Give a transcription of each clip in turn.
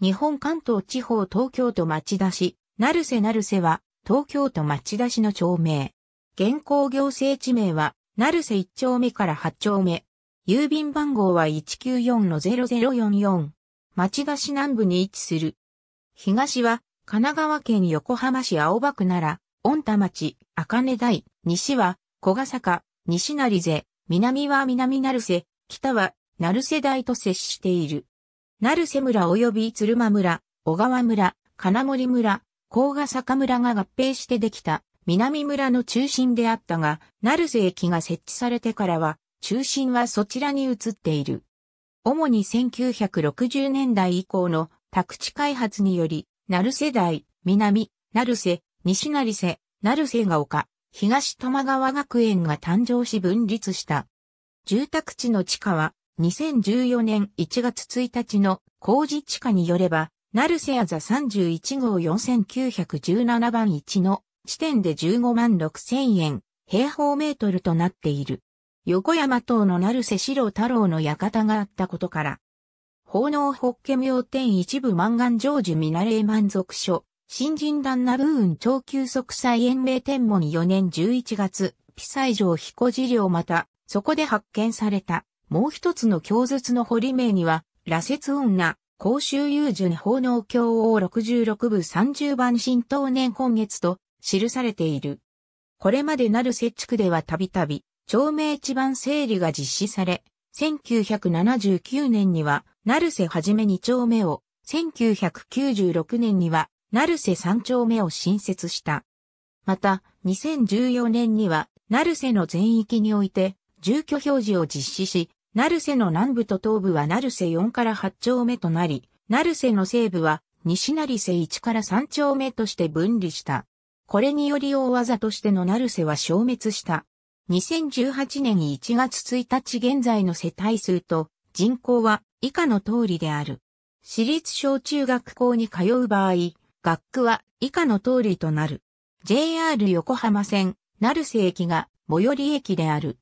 日本関東地方東京都町田市、成瀬成瀬は、東京都町田市の町名。現行行政地名は、成瀬1丁目から8丁目。郵便番号は194-0044。町田市南部に位置する。東は、神奈川県横浜市青葉区なら、御田町、赤根台、西は、小ヶ坂、西成瀬、南は南成瀬、北は、成瀬台と接している。成瀬村及び鶴間村、小川村、金森村、甲賀坂村が合併してできた南村の中心であったが、成瀬駅が設置されてからは、中心はそちらに移っている。主に1960年代以降の宅地開発により、成瀬台、南、成瀬、西成瀬、成瀬が丘、東玉川学園が誕生し分立した。住宅地の地下は2014年1月1日の工事地下によれば、ナルセアザ31号4917番1の地点で15万6千円、平方メートルとなっている。横山島の成瀬四郎太郎の館があったことから、奉納法華明天一部満願成就見慣れ満足書、新人旦那ブーン超級速災延命天文4年11月、ピサイ城彦寺寮また、そこで発見された、もう一つの経絶の堀名には、羅刹女、公衆友順奉納教王66部30番新当年今月と記されている。これまでなる設地区ではたびたび、町名一番整理が実施され、1979年には、成瀬はじめ2丁目を、1996年には、成瀬3丁目を新設した。また、2014年には、成瀬の全域において、住居表示を実施し、成瀬の南部と東部は成瀬4から8丁目となり、成瀬の西部は西成瀬1から3丁目として分離した。これにより大技としての成瀬は消滅した。2018年1月1日現在の世帯数と人口は以下の通りである。私立小中学校に通う場合、学区は以下の通りとなる。JR 横浜線、成瀬駅が最寄り駅である。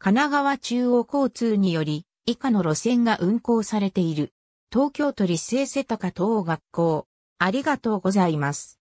神奈川中央交通により、以下の路線が運行されている。東京都立成瀬高等学校。ありがとうございます。